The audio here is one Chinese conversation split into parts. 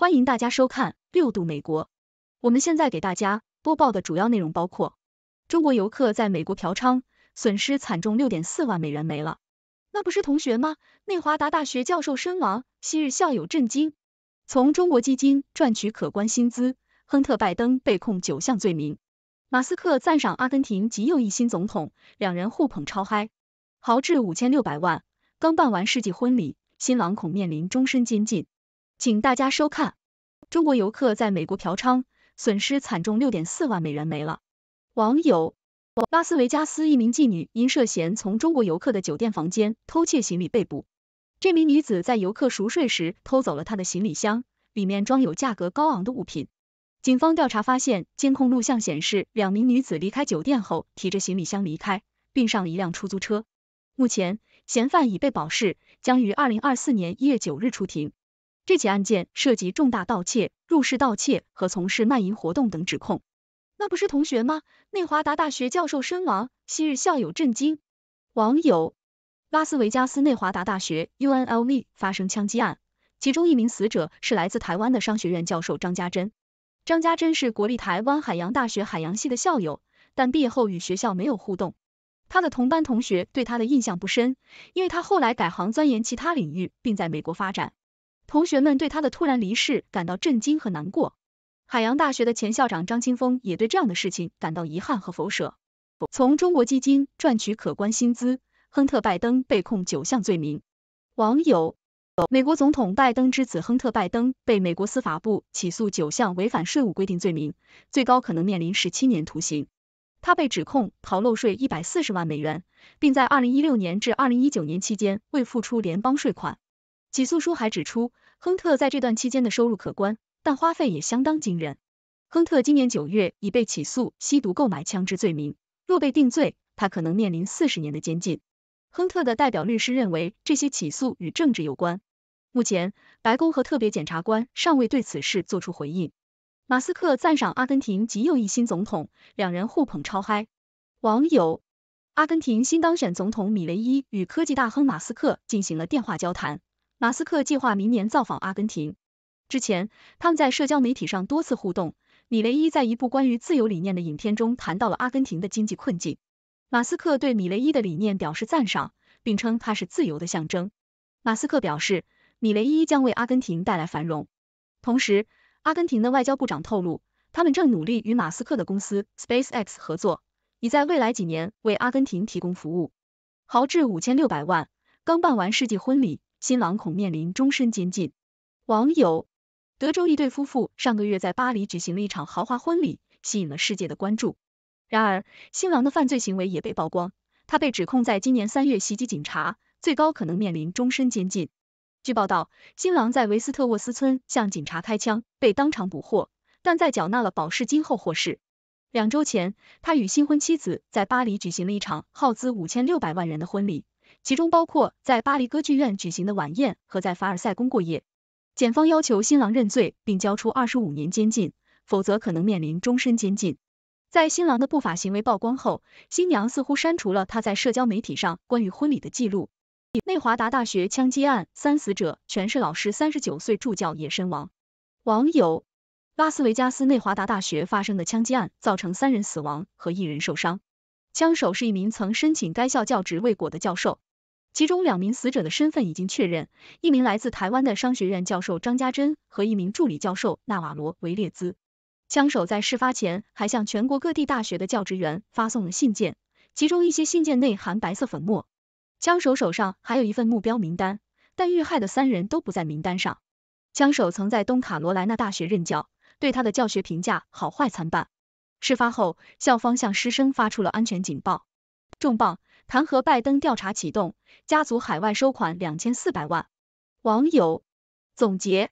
欢迎大家收看《六度美国》。我们现在给大家播报的主要内容包括：中国游客在美国嫖娼，损失惨重六点四万美元没了；那不是同学吗？内华达大学教授身亡，昔日校友震惊；从中国基金赚取可观薪资，亨特·拜登被控九项罪名；马斯克赞赏阿根廷极右翼新总统，两人互捧超嗨；豪掷五千六百万，刚办完世纪婚礼，新郎恐面临终身监禁。请大家收看，中国游客在美国嫖娼，损失惨重六点四万美元没了。网友，拉斯维加斯一名妓女因涉嫌从中国游客的酒店房间偷窃行李被捕。这名女子在游客熟睡时偷走了她的行李箱，里面装有价格高昂的物品。警方调查发现，监控录像显示两名女子离开酒店后提着行李箱离开，并上了一辆出租车。目前，嫌犯已被保释，将于二零二四年一月九日出庭。这起案件涉及重大盗窃、入室盗窃和从事卖淫活动等指控。那不是同学吗？内华达大学教授身亡，昔日校友震惊。网友：拉斯维加斯内华达大学 （UNLV） 发生枪击案，其中一名死者是来自台湾的商学院教授张家珍。张家珍是国立台湾海洋大学海洋系的校友，但毕业后与学校没有互动。他的同班同学对他的印象不深，因为他后来改行钻研其他领域，并在美国发展。同学们对他的突然离世感到震惊和难过。海洋大学的前校长张清峰也对这样的事情感到遗憾和不舍。从中国基金赚取可观薪资，亨特·拜登被控九项罪名。网友：美国总统拜登之子亨特·拜登被美国司法部起诉九项违反税务规定罪名，最高可能面临十七年徒刑。他被指控逃漏税一百四十万美元，并在二零一六年至二零一九年期间未付出联邦税款。起诉书还指出，亨特在这段期间的收入可观，但花费也相当惊人。亨特今年九月已被起诉吸毒、购买枪支罪名，若被定罪，他可能面临四十年的监禁。亨特的代表律师认为，这些起诉与政治有关。目前，白宫和特别检察官尚未对此事作出回应。马斯克赞赏阿根廷极右翼新总统，两人互捧超嗨。网友，阿根廷新当选总统米雷伊与科技大亨马斯克进行了电话交谈。马斯克计划明年造访阿根廷。之前，他们在社交媒体上多次互动。米雷伊在一部关于自由理念的影片中谈到了阿根廷的经济困境。马斯克对米雷伊的理念表示赞赏，并称他是自由的象征。马斯克表示，米雷伊将为阿根廷带来繁荣。同时，阿根廷的外交部长透露，他们正努力与马斯克的公司 SpaceX 合作，以在未来几年为阿根廷提供服务。豪掷五千六百万，刚办完世纪婚礼。新郎恐面临终身监禁。网友：德州一对夫妇上个月在巴黎举行了一场豪华婚礼，吸引了世界的关注。然而，新郎的犯罪行为也被曝光，他被指控在今年三月袭击警察，最高可能面临终身监禁。据报道，新郎在维斯特沃斯村向警察开枪，被当场捕获，但在缴纳了保释金后获释。两周前，他与新婚妻子在巴黎举行了一场耗资五千六百万元的婚礼。其中包括在巴黎歌剧院举行的晚宴和在凡尔赛宫过夜。检方要求新郎认罪并交出二十五年监禁，否则可能面临终身监禁。在新郎的不法行为曝光后，新娘似乎删除了她在社交媒体上关于婚礼的记录。内华达大学枪击案三死者全是老师，三十九岁助教也身亡。网友：拉斯维加斯内华达大学发生的枪击案造成三人死亡和一人受伤，枪手是一名曾申请该校教职未果的教授。其中两名死者的身份已经确认，一名来自台湾的商学院教授张家珍和一名助理教授纳瓦罗维列兹。枪手在事发前还向全国各地大学的教职员发送了信件，其中一些信件内含白色粉末。枪手手上还有一份目标名单，但遇害的三人都不在名单上。枪手曾在东卡罗来纳大学任教，对他的教学评价好坏参半。事发后，校方向师生发出了安全警报。重磅。弹劾拜登调查启动，家族海外收款两千四百万。网友总结：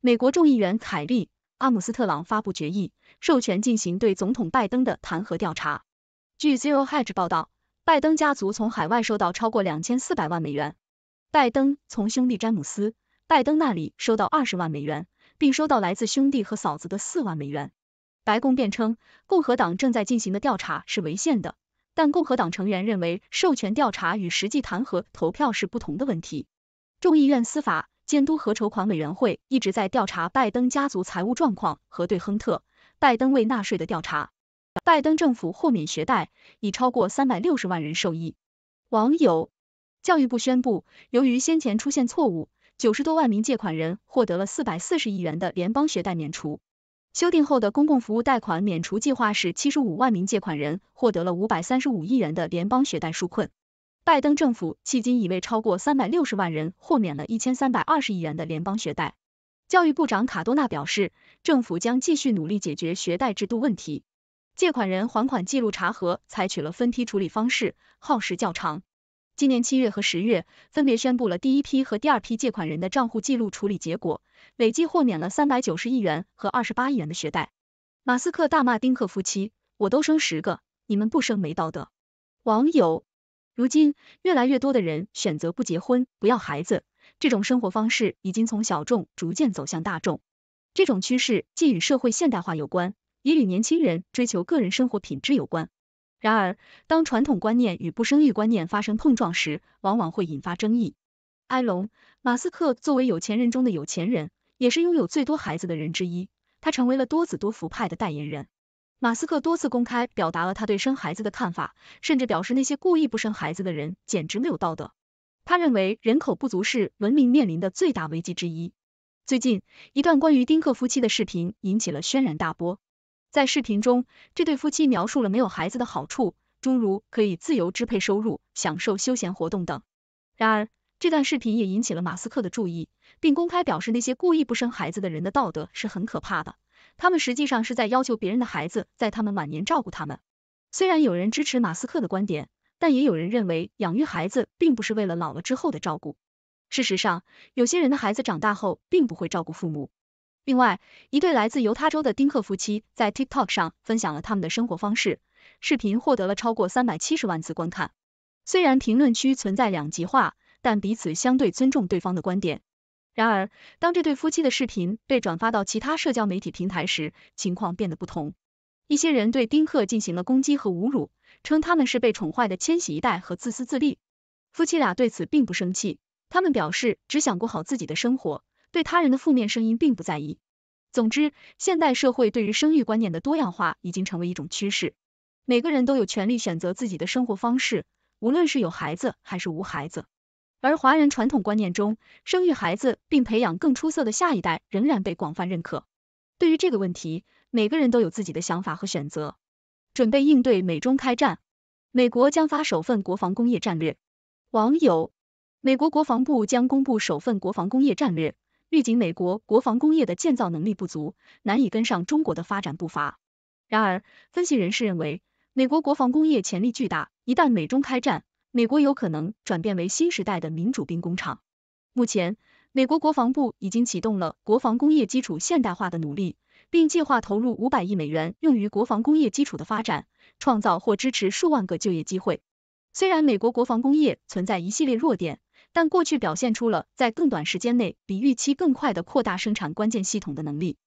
美国众议员凯利·阿姆斯特朗发布决议，授权进行对总统拜登的弹劾调查。据 Zero Hedge 报道，拜登家族从海外收到超过两千四百万美元。拜登从兄弟詹姆斯·拜登那里收到二十万美元，并收到来自兄弟和嫂子的四万美元。白宫辩称，共和党正在进行的调查是违宪的。但共和党成员认为，授权调查与实际弹劾投票是不同的问题。众议院司法监督和筹款委员会一直在调查拜登家族财务状况和对亨特、拜登未纳税的调查。拜登政府豁免学贷已超过三百六十万人受益。网友，教育部宣布，由于先前出现错误，九十多万名借款人获得了四百四十亿元的联邦学贷免除。修订后的公共服务贷款免除计划使七十五万名借款人获得了五百三十五亿元的联邦学贷纾困。拜登政府迄今已为超过三百六十万人豁免了一千三百二十亿元的联邦学贷。教育部长卡多纳表示，政府将继续努力解决学贷制度问题。借款人还款记录查核采取了分批处理方式，耗时较长。今年七月和十月，分别宣布了第一批和第二批借款人的账户记录处理结果，累计豁免了三百九十亿元和二十八亿元的学贷。马斯克大骂丁克夫妻，我都生十个，你们不生没道德。网友：如今越来越多的人选择不结婚、不要孩子，这种生活方式已经从小众逐渐走向大众。这种趋势既与社会现代化有关，也与年轻人追求个人生活品质有关。然而，当传统观念与不生育观念发生碰撞时，往往会引发争议。埃隆·马斯克作为有钱人中的有钱人，也是拥有最多孩子的人之一，他成为了多子多福派的代言人。马斯克多次公开表达了他对生孩子的看法，甚至表示那些故意不生孩子的人简直没有道德。他认为人口不足是文明面临的最大危机之一。最近，一段关于丁克夫妻的视频引起了轩然大波。在视频中，这对夫妻描述了没有孩子的好处，诸如可以自由支配收入、享受休闲活动等。然而，这段视频也引起了马斯克的注意，并公开表示那些故意不生孩子的人的道德是很可怕的，他们实际上是在要求别人的孩子在他们晚年照顾他们。虽然有人支持马斯克的观点，但也有人认为养育孩子并不是为了老了之后的照顾。事实上，有些人的孩子长大后并不会照顾父母。另外，一对来自犹他州的丁克夫妻在 TikTok 上分享了他们的生活方式，视频获得了超过三百七十万次观看。虽然评论区存在两极化，但彼此相对尊重对方的观点。然而，当这对夫妻的视频被转发到其他社交媒体平台时，情况变得不同。一些人对丁克进行了攻击和侮辱，称他们是被宠坏的千禧一代和自私自利。夫妻俩对此并不生气，他们表示只想过好自己的生活。对他人的负面声音并不在意。总之，现代社会对于生育观念的多样化已经成为一种趋势。每个人都有权利选择自己的生活方式，无论是有孩子还是无孩子。而华人传统观念中，生育孩子并培养更出色的下一代仍然被广泛认可。对于这个问题，每个人都有自己的想法和选择。准备应对美中开战，美国将发首份国防工业战略。网友，美国国防部将公布首份国防工业战略。预警美国国防工业的建造能力不足，难以跟上中国的发展步伐。然而，分析人士认为，美国国防工业潜力巨大，一旦美中开战，美国有可能转变为新时代的民主兵工厂。目前，美国国防部已经启动了国防工业基础现代化的努力，并计划投入五百亿美元用于国防工业基础的发展，创造或支持数万个就业机会。虽然美国国防工业存在一系列弱点。但过去表现出了在更短时间内比预期更快的扩大生产关键系统的能力。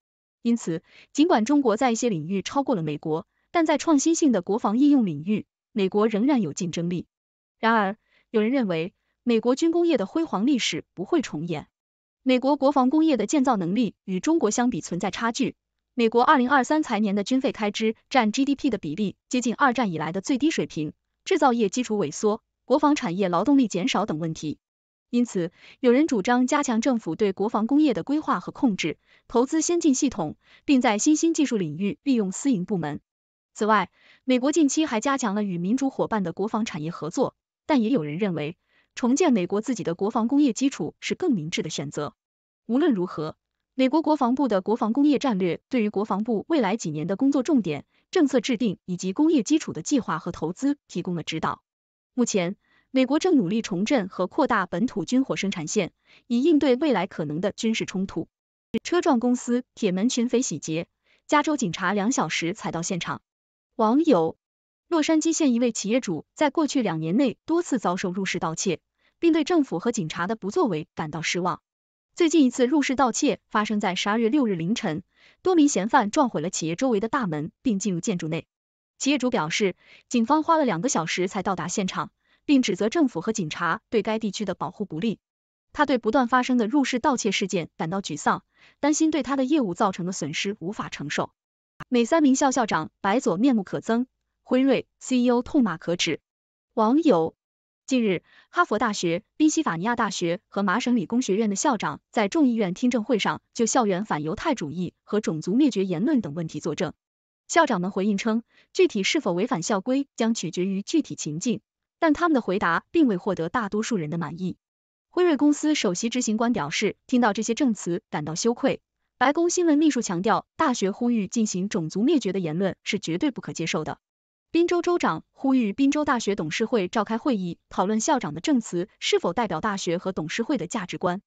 因此，尽管中国在一些领域超过了美国，但在创新性的国防应用领域，美国仍然有竞争力。然而，有人认为美国军工业的辉煌历史不会重演。美国国防工业的建造能力与中国相比存在差距。美国二零二三财年的军费开支占 GDP 的比例接近二战以来的最低水平，制造业基础萎缩，国防产业劳动力减少等问题。因此，有人主张加强政府对国防工业的规划和控制，投资先进系统，并在新兴技术领域利用私营部门。此外，美国近期还加强了与民主伙伴的国防产业合作，但也有人认为，重建美国自己的国防工业基础是更明智的选择。无论如何，美国国防部的国防工业战略对于国防部未来几年的工作重点、政策制定以及工业基础的计划和投资提供了指导。目前，美国正努力重振和扩大本土军火生产线，以应对未来可能的军事冲突。车撞公司铁门群匪洗劫，加州警察两小时才到现场。网友：洛杉矶县一位企业主在过去两年内多次遭受入室盗窃，并对政府和警察的不作为感到失望。最近一次入室盗窃发生在十二月六日凌晨，多名嫌犯撞毁了企业周围的大门，并进入建筑内。企业主表示，警方花了两个小时才到达现场。并指责政府和警察对该地区的保护不力。他对不断发生的入室盗窃事件感到沮丧，担心对他的业务造成的损失无法承受。美三名校校长白左面目可憎，辉瑞 CEO 痛骂可耻。网友：近日，哈佛大学、宾夕法尼亚大学和麻省理工学院的校长在众议院听证会上就校园反犹太主义和种族灭绝言论等问题作证。校长们回应称，具体是否违反校规将取决于具体情境。但他们的回答并未获得大多数人的满意。辉瑞公司首席执行官表示，听到这些证词感到羞愧。白宫新闻秘书强调，大学呼吁进行种族灭绝的言论是绝对不可接受的。宾州州长呼吁宾州大学董事会召开会议，讨论校长的证词是否代表大学和董事会的价值观。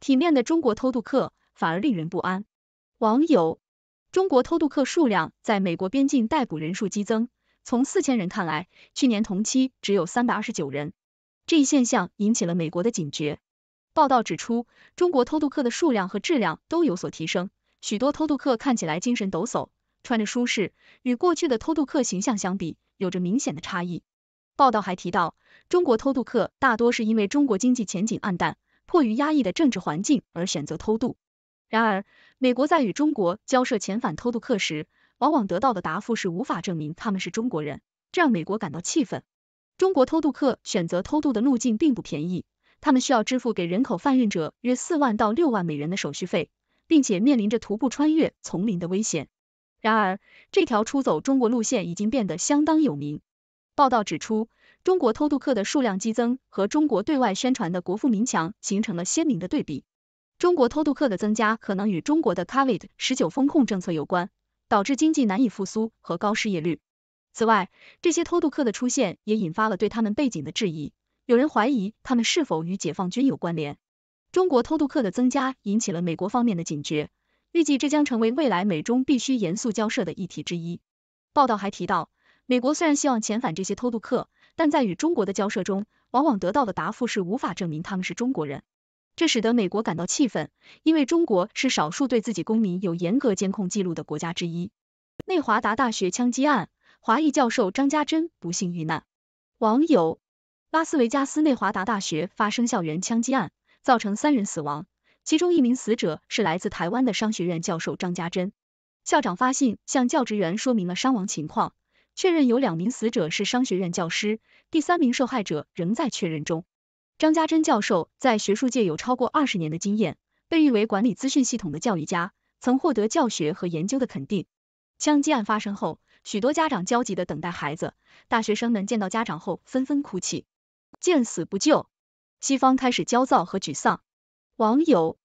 体面的中国偷渡客反而令人不安。网友：中国偷渡客数量在美国边境逮捕人数激增。从四千人看来，去年同期只有三百二十九人，这一现象引起了美国的警觉。报道指出，中国偷渡客的数量和质量都有所提升，许多偷渡客看起来精神抖擞，穿着舒适，与过去的偷渡客形象相比，有着明显的差异。报道还提到，中国偷渡客大多是因为中国经济前景黯淡，迫于压抑的政治环境而选择偷渡。然而，美国在与中国交涉遣返偷渡客时，往往得到的答复是无法证明他们是中国人，这让美国感到气愤。中国偷渡客选择偷渡的路径并不便宜，他们需要支付给人口贩运者约四万到六万美元的手续费，并且面临着徒步穿越丛林的危险。然而，这条出走中国路线已经变得相当有名。报道指出，中国偷渡客的数量激增和中国对外宣传的国富民强形成了鲜明的对比。中国偷渡客的增加可能与中国的 Covid 十九风控政策有关。导致经济难以复苏和高失业率。此外，这些偷渡客的出现也引发了对他们背景的质疑，有人怀疑他们是否与解放军有关联。中国偷渡客的增加引起了美国方面的警觉，预计这将成为未来美中必须严肃交涉的议题之一。报道还提到，美国虽然希望遣返这些偷渡客，但在与中国的交涉中，往往得到的答复是无法证明他们是中国人。这使得美国感到气愤，因为中国是少数对自己公民有严格监控记录的国家之一。内华达大学枪击案，华裔教授张家珍不幸遇难。网友，拉斯维加斯内华达大学发生校园枪击案，造成三人死亡，其中一名死者是来自台湾的商学院教授张家珍。校长发信向教职员说明了伤亡情况，确认有两名死者是商学院教师，第三名受害者仍在确认中。张家珍教授在学术界有超过二十年的经验，被誉为管理资讯系统的教育家，曾获得教学和研究的肯定。枪击案发生后，许多家长焦急地等待孩子，大学生们见到家长后纷纷哭泣。见死不救，西方开始焦躁和沮丧。网友，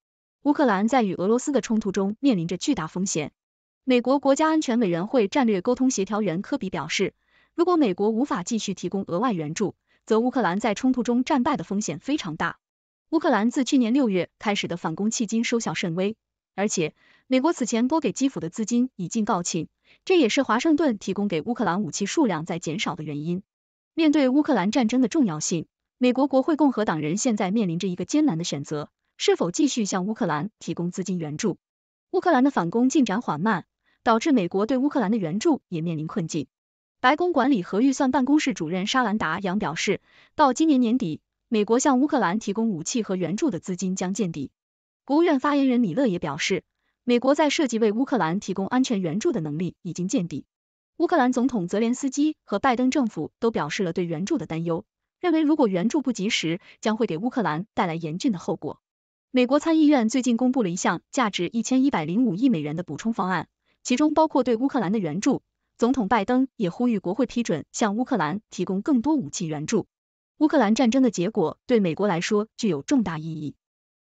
乌克兰在与俄罗斯的冲突中面临着巨大风险。美国国家安全委员会战略沟通协调员科比表示，如果美国无法继续提供额外援助，则乌克兰在冲突中战败的风险非常大。乌克兰自去年六月开始的反攻迄今收效甚微，而且美国此前拨给基辅的资金已近告罄，这也是华盛顿提供给乌克兰武器数量在减少的原因。面对乌克兰战争的重要性，美国国会共和党人现在面临着一个艰难的选择：是否继续向乌克兰提供资金援助？乌克兰的反攻进展缓慢，导致美国对乌克兰的援助也面临困境。白宫管理和预算办公室主任沙兰达扬表示，到今年年底，美国向乌克兰提供武器和援助的资金将见底。国务院发言人米勒也表示，美国在设计为乌克兰提供安全援助的能力已经见底。乌克兰总统泽连斯基和拜登政府都表示了对援助的担忧，认为如果援助不及时，将会给乌克兰带来严峻的后果。美国参议院最近公布了一项价值一千一百零五亿美元的补充方案，其中包括对乌克兰的援助。总统拜登也呼吁国会批准向乌克兰提供更多武器援助。乌克兰战争的结果对美国来说具有重大意义。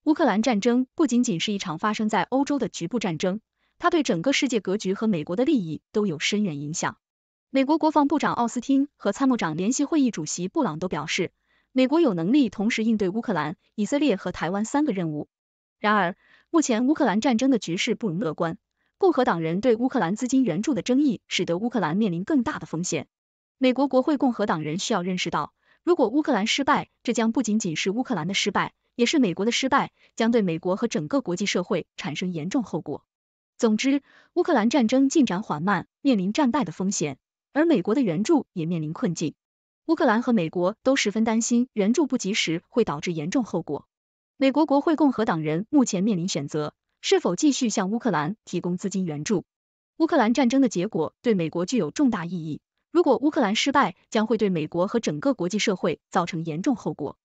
乌克兰战争不仅仅是一场发生在欧洲的局部战争，它对整个世界格局和美国的利益都有深远影响。美国国防部长奥斯汀和参谋长联席会议主席布朗都表示，美国有能力同时应对乌克兰、以色列和台湾三个任务。然而，目前乌克兰战争的局势不容乐观。共和党人对乌克兰资金援助的争议，使得乌克兰面临更大的风险。美国国会共和党人需要认识到，如果乌克兰失败，这将不仅仅是乌克兰的失败，也是美国的失败，将对美国和整个国际社会产生严重后果。总之，乌克兰战争进展缓慢，面临战败的风险，而美国的援助也面临困境。乌克兰和美国都十分担心援助不及时会导致严重后果。美国国会共和党人目前面临选择。是否继续向乌克兰提供资金援助？乌克兰战争的结果对美国具有重大意义。如果乌克兰失败，将会对美国和整个国际社会造成严重后果。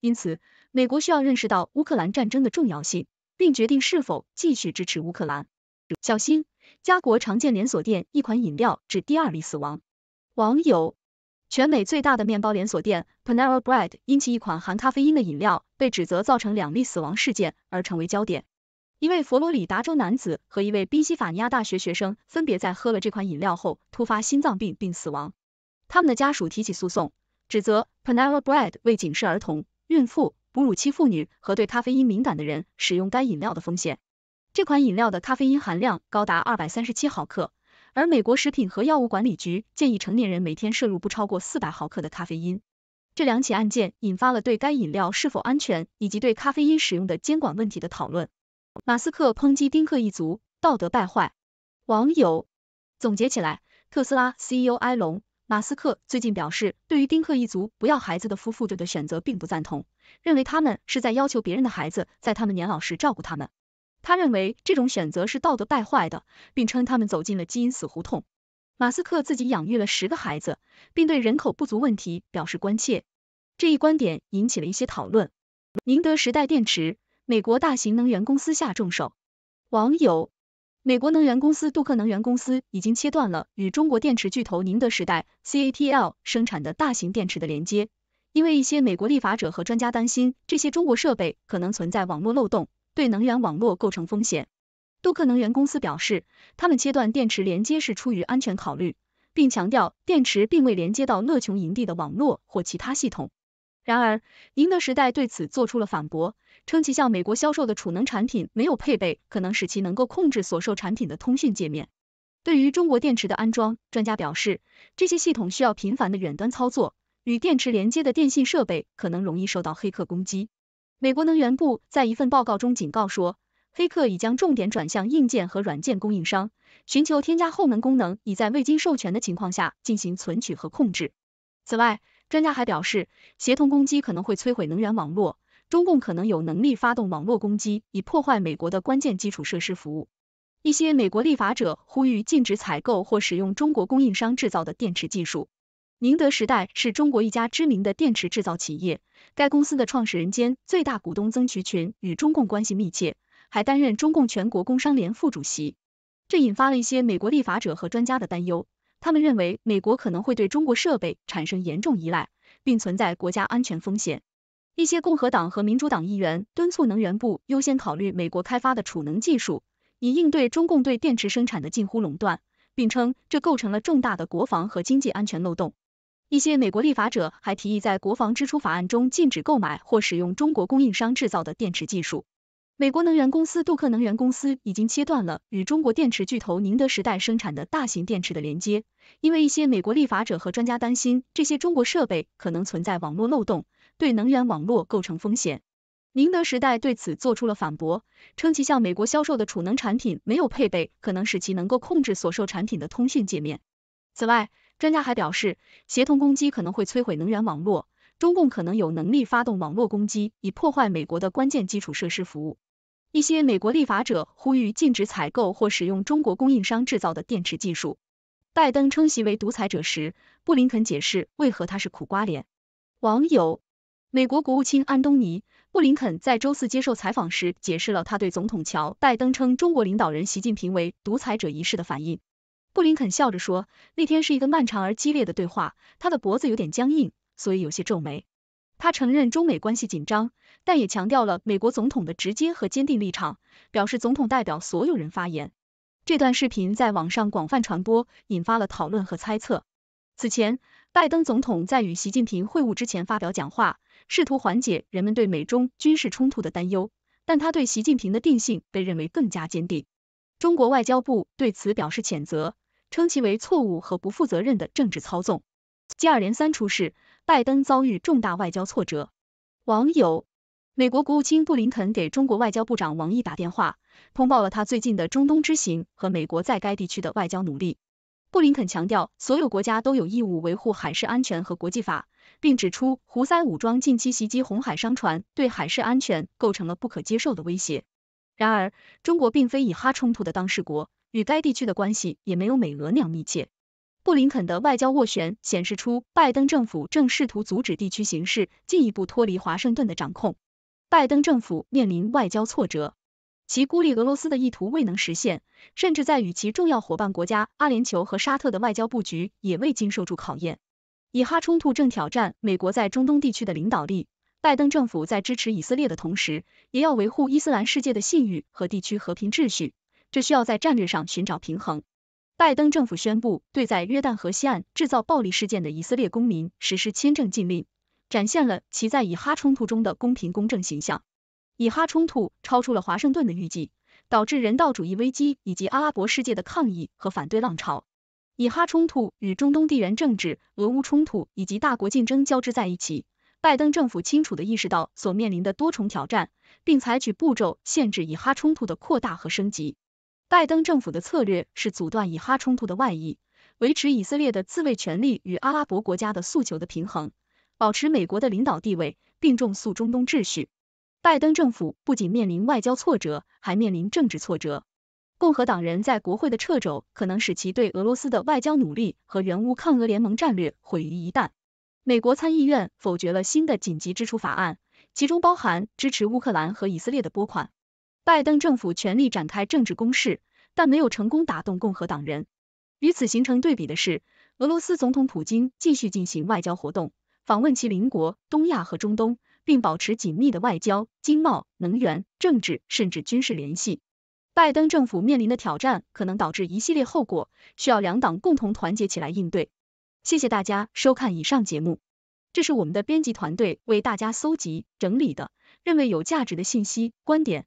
因此，美国需要认识到乌克兰战争的重要性，并决定是否继续支持乌克兰。小心，家国常见连锁店一款饮料致第二例死亡。网友，全美最大的面包连锁店 Panera Bread 因其一款含咖啡因的饮料被指责造成两例死亡事件而成为焦点。一位佛罗里达州男子和一位宾夕法尼亚大学学生分别在喝了这款饮料后突发心脏病并死亡，他们的家属提起诉讼，指责 Panera Bread 为警示儿童、孕妇、哺乳期妇女和对咖啡因敏感的人使用该饮料的风险。这款饮料的咖啡因含量高达二百三十七毫克，而美国食品和药物管理局建议成年人每天摄入不超过四百毫克的咖啡因。这两起案件引发了对该饮料是否安全以及对咖啡因使用的监管问题的讨论。马斯克抨击丁克一族道德败坏，网友总结起来，特斯拉 CEO 埃隆马斯克最近表示，对于丁克一族不要孩子的夫妇的选择并不赞同，认为他们是在要求别人的孩子在他们年老时照顾他们。他认为这种选择是道德败坏的，并称他们走进了基因死胡同。马斯克自己养育了十个孩子，并对人口不足问题表示关切。这一观点引起了一些讨论。宁德时代电池。美国大型能源公司下重手，网友：美国能源公司杜克能源公司已经切断了与中国电池巨头宁德时代 （CATL） 生产的大型电池的连接，因为一些美国立法者和专家担心这些中国设备可能存在网络漏洞，对能源网络构成风险。杜克能源公司表示，他们切断电池连接是出于安全考虑，并强调电池并未连接到乐琼营地的网络或其他系统。然而，宁德时代对此做出了反驳，称其向美国销售的储能产品没有配备可能使其能够控制所售产品的通讯界面。对于中国电池的安装，专家表示，这些系统需要频繁的远端操作，与电池连接的电信设备可能容易受到黑客攻击。美国能源部在一份报告中警告说，黑客已将重点转向硬件和软件供应商，寻求添加后门功能，以在未经授权的情况下进行存取和控制。此外，专家还表示，协同攻击可能会摧毁能源网络，中共可能有能力发动网络攻击以破坏美国的关键基础设施服务。一些美国立法者呼吁禁止采购或使用中国供应商制造的电池技术。宁德时代是中国一家知名的电池制造企业，该公司的创始人兼最大股东曾渠群与中共关系密切，还担任中共全国工商联副主席，这引发了一些美国立法者和专家的担忧。他们认为，美国可能会对中国设备产生严重依赖，并存在国家安全风险。一些共和党和民主党议员敦促能源部优先考虑美国开发的储能技术，以应对中共对电池生产的近乎垄断，并称这构成了重大的国防和经济安全漏洞。一些美国立法者还提议在国防支出法案中禁止购买或使用中国供应商制造的电池技术。美国能源公司杜克能源公司已经切断了与中国电池巨头宁德时代生产的大型电池的连接，因为一些美国立法者和专家担心这些中国设备可能存在网络漏洞，对能源网络构成风险。宁德时代对此做出了反驳，称其向美国销售的储能产品没有配备可能使其能够控制所售产品的通讯界面。此外，专家还表示，协同攻击可能会摧毁能源网络，中共可能有能力发动网络攻击以破坏美国的关键基础设施服务。一些美国立法者呼吁禁止采购或使用中国供应商制造的电池技术。拜登称其为独裁者时，布林肯解释为何他是苦瓜脸。网友：美国国务卿安东尼·布林肯在周四接受采访时解释了他对总统乔·拜登称中国领导人习近平为独裁者一事的反应。布林肯笑着说，那天是一个漫长而激烈的对话，他的脖子有点僵硬，所以有些皱眉。他承认中美关系紧张，但也强调了美国总统的直接和坚定立场，表示总统代表所有人发言。这段视频在网上广泛传播，引发了讨论和猜测。此前，拜登总统在与习近平会晤之前发表讲话，试图缓解人们对美中军事冲突的担忧，但他对习近平的定性被认为更加坚定。中国外交部对此表示谴责，称其为错误和不负责任的政治操纵。接二连三出事，拜登遭遇重大外交挫折。网友，美国国务卿布林肯给中国外交部长王毅打电话，通报了他最近的中东之行和美国在该地区的外交努力。布林肯强调，所有国家都有义务维护海事安全和国际法，并指出胡塞武装近期袭击红海商船，对海事安全构成了不可接受的威胁。然而，中国并非以哈冲突的当事国，与该地区的关系也没有美俄那样密切。布林肯的外交斡旋显示出，拜登政府正试图阻止地区形势进一步脱离华盛顿的掌控。拜登政府面临外交挫折，其孤立俄罗斯的意图未能实现，甚至在与其重要伙伴国家阿联酋和沙特的外交布局也未经受住考验。以哈冲突正挑战美国在中东地区的领导力。拜登政府在支持以色列的同时，也要维护伊斯兰世界的信誉和地区和平秩序，这需要在战略上寻找平衡。拜登政府宣布对在约旦河西岸制造暴力事件的以色列公民实施签证禁令，展现了其在以哈冲突中的公平公正形象。以哈冲突超出了华盛顿的预计，导致人道主义危机以及阿拉伯世界的抗议和反对浪潮。以哈冲突与中东地缘政治、俄乌冲突以及大国竞争交织在一起，拜登政府清楚地意识到所面临的多重挑战，并采取步骤限制以哈冲突的扩大和升级。拜登政府的策略是阻断以哈冲突的外溢，维持以色列的自卫权利与阿拉伯国家的诉求的平衡，保持美国的领导地位，并重塑中东秩序。拜登政府不仅面临外交挫折，还面临政治挫折。共和党人在国会的掣肘，可能使其对俄罗斯的外交努力和援乌抗俄联盟战略毁于一旦。美国参议院否决了新的紧急支出法案，其中包含支持乌克兰和以色列的拨款。拜登政府全力展开政治攻势，但没有成功打动共和党人。与此形成对比的是，俄罗斯总统普京继续进行外交活动，访问其邻国、东亚和中东，并保持紧密的外交、经贸、能源、政治甚至军事联系。拜登政府面临的挑战可能导致一系列后果，需要两党共同团结起来应对。谢谢大家收看以上节目，这是我们的编辑团队为大家搜集整理的，认为有价值的信息观点。